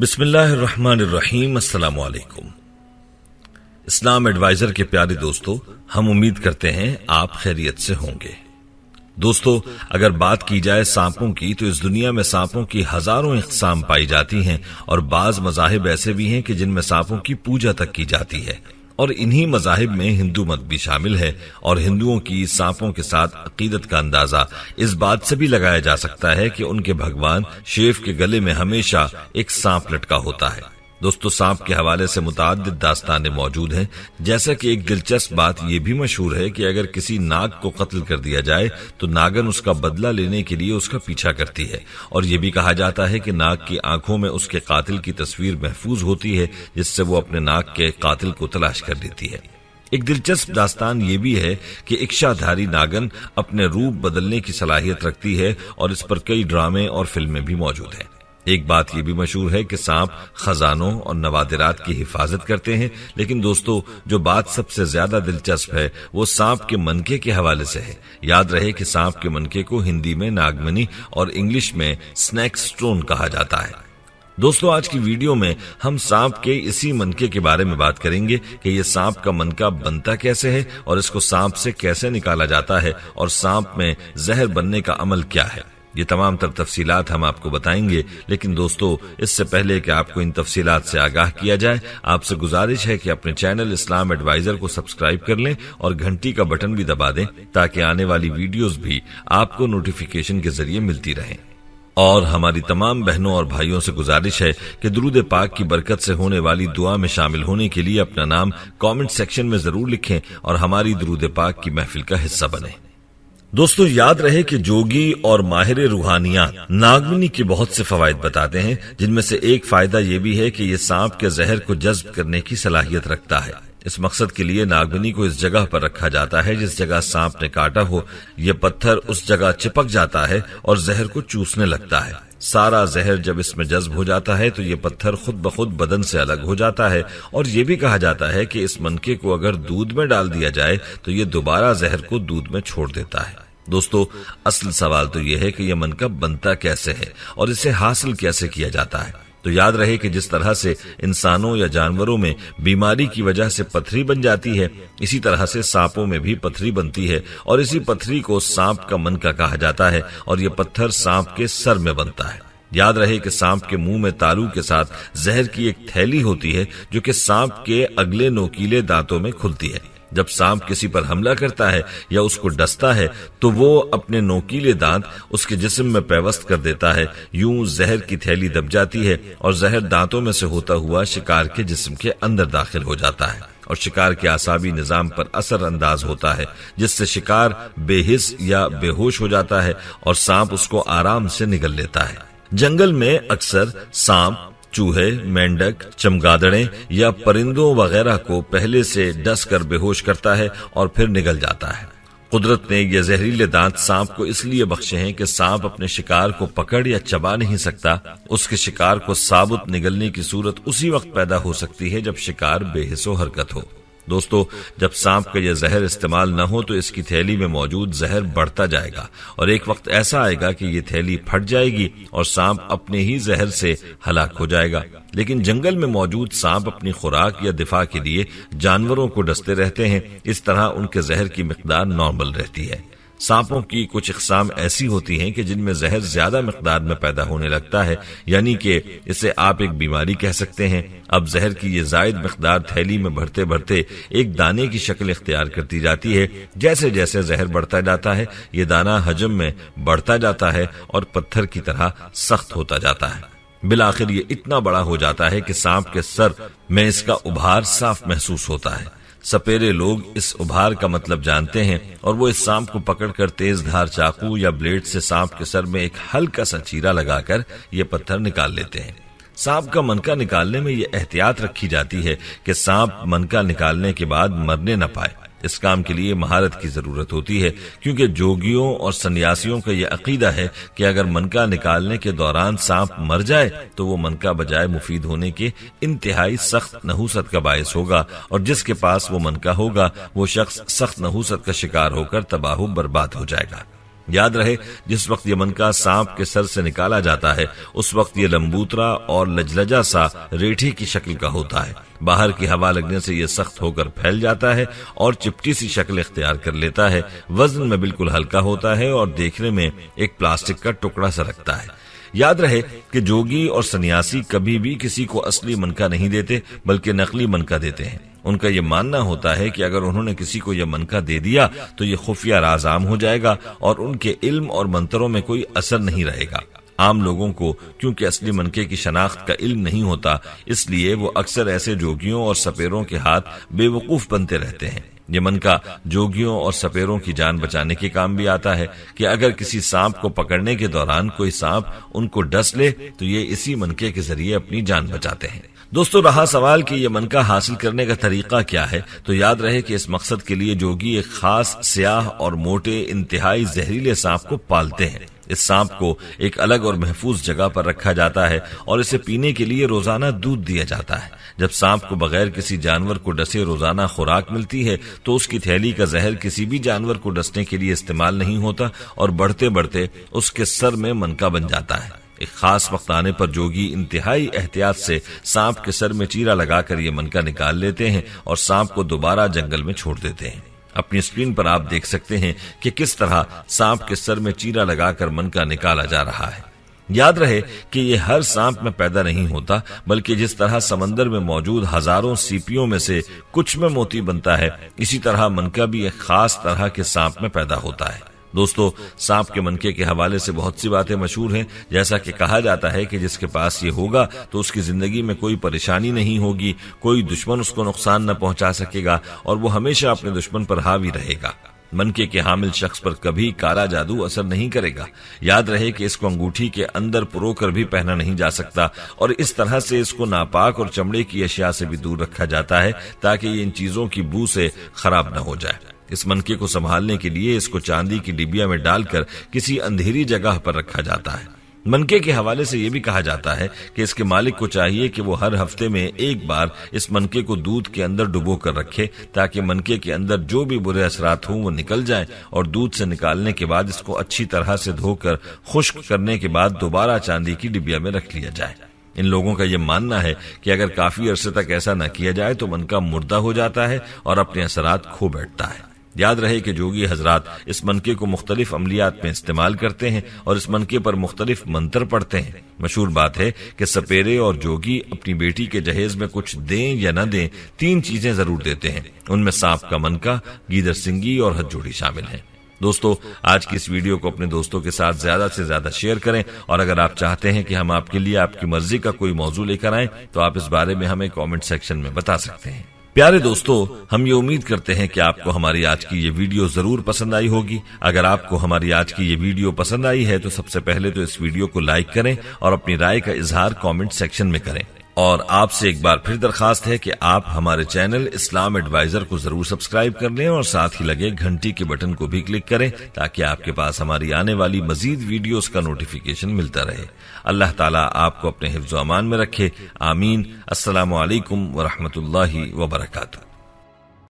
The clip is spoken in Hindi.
बिस्मिल्लाहिर्रहमानिर्रहीम अस्सलाम वालेकुम इस्लाम एडवाइजर के प्यारे दोस्तों हम उम्मीद करते हैं आप खैरियत से होंगे दोस्तों अगर बात की जाए सांपों की तो इस दुनिया में सांपों की हजारों इकसाम पाई जाती हैं और बाज मजाहिब ऐसे भी हैं कि जिनमें सांपों की पूजा तक की जाती है और इन्हीं मजाहिब में हिंदू मत भी शामिल है और हिंदुओं की सांपों के साथ अकीदत का अंदाजा इस बात से भी लगाया जा सकता है कि उनके भगवान शेफ के गले में हमेशा एक सांप लटका होता है दोस्तों सांप के हवाले से मुतद दास्तानें मौजूद हैं जैसा कि एक दिलचस्प बात यह भी मशहूर है कि अगर किसी नाग को कत्ल कर दिया जाए तो नागन उसका बदला लेने के लिए उसका पीछा करती है और यह भी कहा जाता है कि नाग की आंखों में उसके कातिल की तस्वीर महफूज होती है जिससे वो अपने नाग के कातिल को तलाश कर लेती है एक दिलचस्प दास्तान ये भी है कि इच्छाधारी नागन अपने रूप बदलने की सलाहियत रखती है और इस पर कई ड्रामे और फिल्में भी मौजूद हैं एक बात यह भी मशहूर है कि सांप खजानों और नवादरात की हिफाजत करते हैं लेकिन दोस्तों जो बात सबसे ज्यादा दिलचस्प है वो सांप के मनके के हवाले से है याद रहे कि सांप के मनके को हिंदी में नागमनी और इंग्लिश में स्नैक स्टोन कहा जाता है दोस्तों आज की वीडियो में हम सांप के इसी मनके के बारे में बात करेंगे कि ये सांप का मनका बनता कैसे है और इसको सांप से कैसे निकाला जाता है और सांप में जहर बनने का अमल क्या है ये तमाम तर तफसी हम आपको बताएंगे लेकिन दोस्तों इससे पहले कि आपको इन तफसीलात से आगाह किया जाए आपसे गुजारिश है कि अपने चैनल इस्लाम एडवाइजर को सब्सक्राइब कर लें और घंटी का बटन भी दबा दें ताकि आने वाली वीडियोस भी आपको नोटिफिकेशन के जरिए मिलती रहें और हमारी तमाम बहनों और भाइयों से गुजारिश है कि दरूद पाक की बरकत से होने वाली दुआ में शामिल होने के लिए अपना नाम कमेंट सेक्शन में जरूर लिखें और हमारी दरूद पाक की महफिल का हिस्सा बने दोस्तों याद रहे कि जोगी और माहिर रूहानिया नागमिनी के बहुत से फवायद बताते हैं जिनमें से एक फायदा ये भी है कि ये सांप के जहर को जज्ब करने की सलाहियत रखता है इस मकसद के लिए नागमिनी को इस जगह पर रखा जाता है जिस जगह सांप ने काटा हो ये पत्थर उस जगह चिपक जाता है और जहर को चूसने लगता है सारा जहर जब इसमें जज्ब हो जाता है तो ये पत्थर खुद ब खुद बदन से अलग हो जाता है और ये भी कहा जाता है कि इस मनके को अगर दूध में डाल दिया जाए तो ये दोबारा जहर को दूध में छोड़ देता है दोस्तों असल सवाल तो यह है कि यह मनका बनता कैसे है और इसे हासिल कैसे किया जाता है तो याद रहे कि जिस तरह से इंसानों या जानवरों में बीमारी की वजह से पथरी बन जाती है इसी तरह से सांपों में भी पथरी बनती है और इसी पथरी को सांप का मन का कहा जाता है और ये पत्थर सांप के सर में बनता है याद रहे कि सांप के मुंह में तालू के साथ जहर की एक थैली होती है जो कि सांप के अगले नोकीले दांतों में खुलती है जब सांप किसी पर हमला करता है या उसको डसता है तो वो अपने नोकीले दांत उसके जिस्म में पेवस्त कर देता है यूं जहर की थैली दब जाती है और जहर दांतों में से होता हुआ शिकार के जिस्म के अंदर दाखिल हो जाता है और शिकार के आसाबी निज़ाम पर असर अंदाज होता है जिससे शिकार बेहिस या बेहोश हो जाता है और सांप उसको आराम से निगल लेता है जंगल में अक्सर सांप चूहे मेंढक चमगादड़े या परिंदों वगैरह को पहले से डस कर बेहोश करता है और फिर निगल जाता है कुदरत ने यह जहरीले दांत सांप को इसलिए बख्शे हैं कि सांप अपने शिकार को पकड़ या चबा नहीं सकता उसके शिकार को साबुत निगलने की सूरत उसी वक्त पैदा हो सकती है जब शिकार बेहिसो हरकत हो दोस्तों जब सांप का यह जहर इस्तेमाल न हो तो इसकी थैली में मौजूद जहर बढ़ता जाएगा और एक वक्त ऐसा आएगा कि ये थैली फट जाएगी और सांप अपने ही जहर से हलाक हो जाएगा लेकिन जंगल में मौजूद सांप अपनी खुराक या दिफा के लिए जानवरों को डसते रहते हैं इस तरह उनके जहर की मकदार नॉर्मल रहती है सांपों की कुछ इकसाम ऐसी होती हैं कि जिनमें जहर ज्यादा मकदार में पैदा होने लगता है यानी कि इसे आप एक बीमारी कह सकते हैं अब जहर की ये जायद मकदार थैली में भरते भरते एक दाने की शक्ल इख्तियार करती जाती है जैसे जैसे जहर बढ़ता जाता है ये दाना हजम में बढ़ता जाता है और पत्थर की तरह सख्त होता जाता है बिल आखिर ये इतना बड़ा हो जाता है कि सांप के सर में इसका उभार साफ महसूस होता है सपेरे लोग इस उभार का मतलब जानते हैं और वो इस सांप को पकड़कर तेज धार चाकू या ब्लेड से सांप के सर में एक हल्का सा चीरा लगाकर ये पत्थर निकाल लेते हैं सांप का मनका निकालने में ये एहतियात रखी जाती है कि सांप मनका निकालने के बाद मरने न पाए इस काम के लिए महारत की जरूरत होती है क्योंकि जोगियों और सन्यासियों का यह अकीदा है कि अगर मनका निकालने के दौरान सांप मर जाए तो वो मनका बजाय मुफीद होने के इंतहाई सख्त नहूसत का बायस होगा और जिसके पास वो मनका होगा वो शख्स सख्त नहूसत का शिकार होकर तबाह बर्बाद हो जाएगा याद रहे जिस वक्त यमन का सांप के सर से निकाला जाता है उस वक्त ये लंबूतरा और लजलजा सा रेठी की शक्ल का होता है बाहर की हवा लगने से यह सख्त होकर फैल जाता है और चिपटी सी शक्ल इख्तियार कर लेता है वजन में बिल्कुल हल्का होता है और देखने में एक प्लास्टिक का टुकड़ा सा रखता है याद रहे कि जोगी और सन्यासी कभी भी किसी को असली मनका नहीं देते बल्कि नकली मनका देते हैं उनका ये मानना होता है कि अगर उन्होंने किसी को यह मनका दे दिया तो ये खुफिया राज आम हो जाएगा और उनके इल्म और मंत्रों में कोई असर नहीं रहेगा आम लोगों को क्योंकि असली मनके की शनाख्त का इल्म नहीं होता इसलिए वो अक्सर ऐसे जोगियों और सपेरों के हाथ बेवकूफ बनते रहते हैं यमन का जोगियों और सपेरों की जान बचाने के काम भी आता है कि अगर किसी सांप को पकड़ने के दौरान कोई सांप उनको डस ले तो ये इसी मनके के जरिए अपनी जान बचाते हैं दोस्तों रहा सवाल कि ये मनका हासिल करने का तरीका क्या है तो याद रहे कि इस मकसद के लिए जोगी एक खास स्याह और मोटे इंतहाई जहरीले सांप को पालते हैं इस सांप को एक अलग और महफूज जगह पर रखा जाता है और इसे पीने के लिए रोजाना दूध दिया जाता है जब सांप को बगैर किसी जानवर को डसे रोजाना खुराक मिलती है तो उसकी थैली का जहर किसी भी जानवर को डसने के लिए इस्तेमाल नहीं होता और बढ़ते बढ़ते उसके सर में मनका बन जाता है एक खास वक्त आने पर जोगी इंतहाई एहतियात से सांप के सर में चीरा लगाकर ये मनका निकाल लेते हैं और सांप को दोबारा जंगल में छोड़ देते हैं अपनी स्क्रीन पर आप देख सकते हैं कि किस तरह सांप के सर में चीरा लगाकर मन का निकाला जा रहा है याद रहे कि ये हर सांप में पैदा नहीं होता बल्कि जिस तरह समंदर में मौजूद हजारों सीपियों में से कुछ में मोती बनता है इसी तरह मनका भी एक खास तरह के सांप में पैदा होता है दोस्तों सांप के मनके के हवाले से बहुत सी बातें मशहूर हैं जैसा कि कहा जाता है कि जिसके पास ये होगा तो उसकी जिंदगी में कोई परेशानी नहीं होगी कोई दुश्मन उसको नुकसान न पहुंचा सकेगा और वो हमेशा अपने दुश्मन पर हावी रहेगा मनके के हामिल शख्स पर कभी काला जादू असर नहीं करेगा याद रहे कि इसको अंगूठी के अंदर पुरो कर भी पहना नहीं जा सकता और इस तरह से इसको नापाक और चमड़े की अशिया से भी दूर रखा जाता है ताकि ये इन चीजों की बू से खराब न हो जाए इस मनके को संभालने के लिए इसको चांदी की डिबिया में डालकर किसी अंधेरी जगह पर रखा जाता है मनके के हवाले से यह भी कहा जाता है कि इसके मालिक को चाहिए कि वो हर हफ्ते में एक बार इस मनके को दूध के अंदर डुबो कर रखे ताकि मनके के अंदर जो भी बुरे असरात हों वो निकल जाएं और दूध से निकालने के बाद इसको अच्छी तरह से धोकर खुश्क करने के बाद दोबारा चांदी की डिबिया में रख लिया जाए इन लोगों का यह मानना है कि अगर काफी अरसे तक ऐसा न किया जाए तो मनका मुर्दा हो जाता है और अपने असरात खो बैठता है याद रहे कि जोगी हजरात इस मनके को मुख्तलिफ अमलियात में इस्तेमाल करते हैं और इस मनके पर मुख्तलिफ मंत्र पढ़ते हैं मशहूर बात है कि सपेरे और जोगी अपनी बेटी के जहेज में कुछ दें या न दें तीन चीजें जरूर देते हैं उनमें सांप का मनका गीदर सिंगी और जोड़ी शामिल है दोस्तों आज की इस वीडियो को अपने दोस्तों के साथ ज्यादा से ज्यादा शेयर करें और अगर आप चाहते हैं कि हम आपके लिए आपकी मर्जी का कोई मौजू लेकर आए तो आप इस बारे में हमें कमेंट सेक्शन में बता सकते हैं प्यारे दोस्तों हम ये उम्मीद करते हैं कि आपको हमारी आज की ये वीडियो जरूर पसंद आई होगी अगर आपको हमारी आज की ये वीडियो पसंद आई है तो सबसे पहले तो इस वीडियो को लाइक करें और अपनी राय का इजहार कमेंट सेक्शन में करें और आपसे एक बार फिर दरखास्त है कि आप हमारे चैनल इस्लाम एडवाइजर को जरूर सब्सक्राइब कर लें और साथ ही लगे घंटी के बटन को भी क्लिक करें ताकि आपके पास हमारी आने वाली मजीद वीडियोस का नोटिफिकेशन मिलता रहे अल्लाह ताला आपको अपने हिफ्ज अमान में रखे आमीन असल वरहमत लाही वबरकू